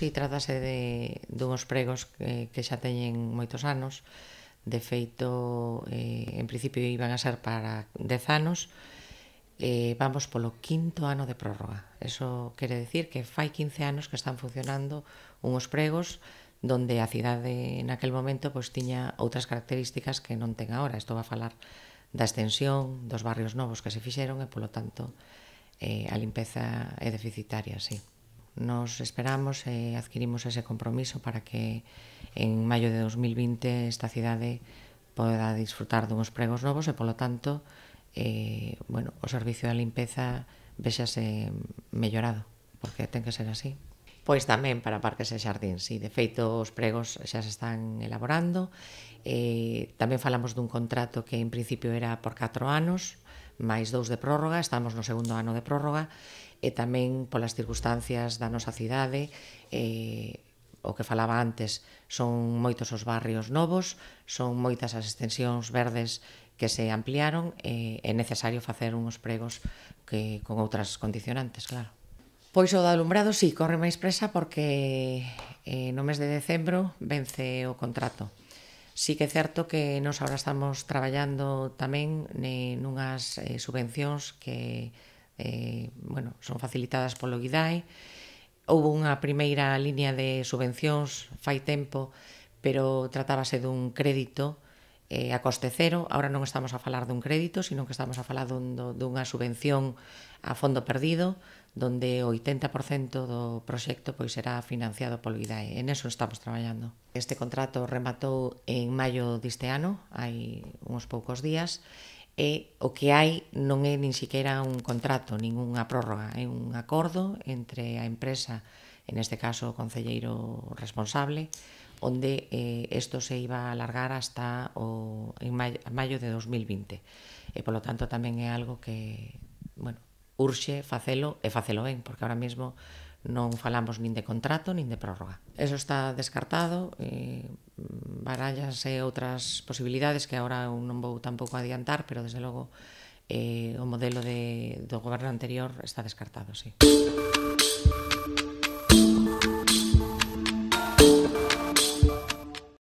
si tratase de dunhos pregos que, que xa teñen moitos anos. De feito, eh, en principio iban a ser para 10 anos. Eh, vamos polo quinto ano de prórroga. Eso quere decir que fai 15 anos que están funcionando unhos pregos donde a cidade en aquel momento pois tiña outras características que non ten agora. va a falar da extensión, dos barrios novos que se fixeron e, polo tanto, eh, a limpeza é deficitaria, sí. Nos esperamos e adquirimos ese compromiso para que en maio de 2020 esta cidade poda disfrutar dunhos pregos novos e, polo tanto, eh, bueno, o servicio da limpeza vexase mellorado, porque ten que ser así. Pois tamén para parques e xardíns, si, de feito os pregos xa se están elaborando. Eh, tamén falamos dun contrato que en principio era por 4 anos, máis dous de prórroga, estamos no segundo ano de prórroga, e tamén polas circunstancias da nosa cidade, eh, o que falaba antes, son moitos os barrios novos, son moitas as extensións verdes que se ampliaron, e eh, é necesario facer uns pregos que con outras condicionantes, claro. Pois o do alumbrado, sí, corre máis presa porque eh, no mes de decembro vence o contrato. Sí que é certo que nos ahora estamos traballando tamén nunhas eh, subvencións que eh, bueno, son facilitadas polo GIDAE. Houve unha primeira línea de subvencións fai tempo, pero tratábase dun crédito eh, a coste cero. Ahora non estamos a falar dun crédito, sino que estamos a falar dun, dunha subvención a fondo perdido, donde o 80% do proxecto pois será financiado polo IDAE. En eso estamos traballando. Este contrato rematou en maio deste ano, hai uns poucos días, e o que hai non é nin siquiera un contrato, ninguna prórroga, é un acordo entre a empresa, en este caso o concelleiro responsable, onde eh, esto se iba a alargar hasta o, en maio, maio de 2020. E, polo tanto, tamén é algo que, bueno, urxe facelo e facelo ben, porque ahora mesmo non falamos nin de contrato nin de prórroga. Eso está descartado, e mm, barallase outras posibilidades que agora eu non vou tampouco adiantar, pero desde logo eh, o modelo de, do goberno anterior está descartado, sí.